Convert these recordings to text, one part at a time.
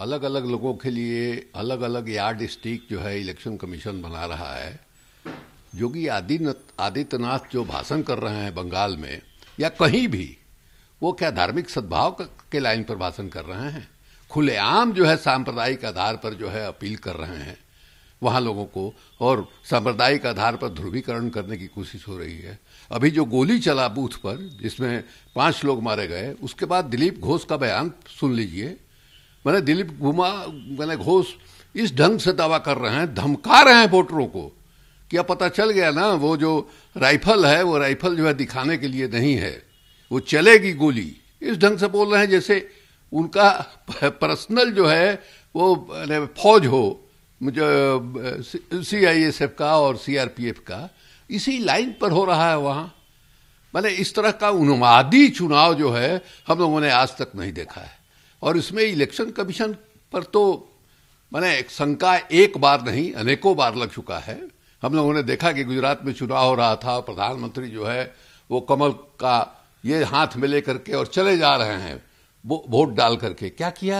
अलग अलग लोगों के लिए अलग अलग यार्ड स्टिक जो है इलेक्शन कमीशन बना रहा है योगी आदित्यनाथ जो भाषण कर रहे हैं बंगाल में या कहीं भी वो क्या धार्मिक सद्भाव के लाइन पर भाषण कर रहे हैं खुलेआम जो है सांप्रदायिक आधार पर जो है अपील कर रहे हैं वहाँ लोगों को और सांप्रदायिक आधार पर ध्रुवीकरण करने की कोशिश हो रही है अभी जो गोली चला बूथ पर जिसमें पांच लोग मारे गए उसके बाद दिलीप घोष का बयान सुन लीजिए मैंने दिलीप घुमा मैंने घोष इस ढंग से दावा कर रहे हैं धमका रहे हैं वोटरों को क्या पता चल गया ना वो जो राइफल है वो राइफल जो है दिखाने के लिए नहीं है वो चलेगी गोली इस ढंग से बोल रहे हैं जैसे उनका पर्सनल जो है वो फौज हो सी आई एस एफ का और सी आर पी एफ का इसी लाइन पर हो रहा है वहाँ मैंने इस तरह का उन्मादी चुनाव जो है हम लोगों ने आज तक नहीं देखा है और इसमें इलेक्शन कमीशन पर तो मैंने शंका एक बार नहीं अनेकों बार लग चुका है हम लोगों ने देखा कि गुजरात में चुनाव हो रहा था प्रधानमंत्री जो है वो कमल का ये हाथ में लेकर के और चले जा रहे हैं वोट डाल करके क्या किया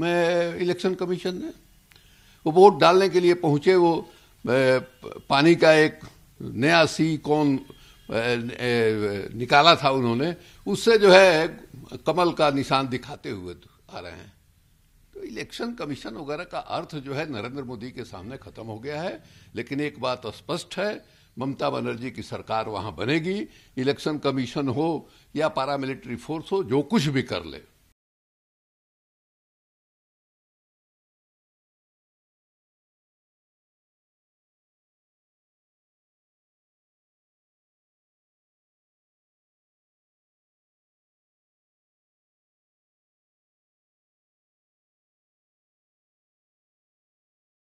मैं इलेक्शन कमीशन ने वो वोट डालने के लिए पहुंचे वो पानी का एक नया सी कौन निकाला था उन्होंने उससे जो है कमल का निशान दिखाते हुए तो। आ रहे हैं तो इलेक्शन कमीशन वगैरह का अर्थ जो है नरेंद्र मोदी के सामने खत्म हो गया है लेकिन एक बात स्पष्ट है ममता बनर्जी की सरकार वहां बनेगी इलेक्शन कमीशन हो या पैरामिलिट्री फोर्स हो जो कुछ भी कर ले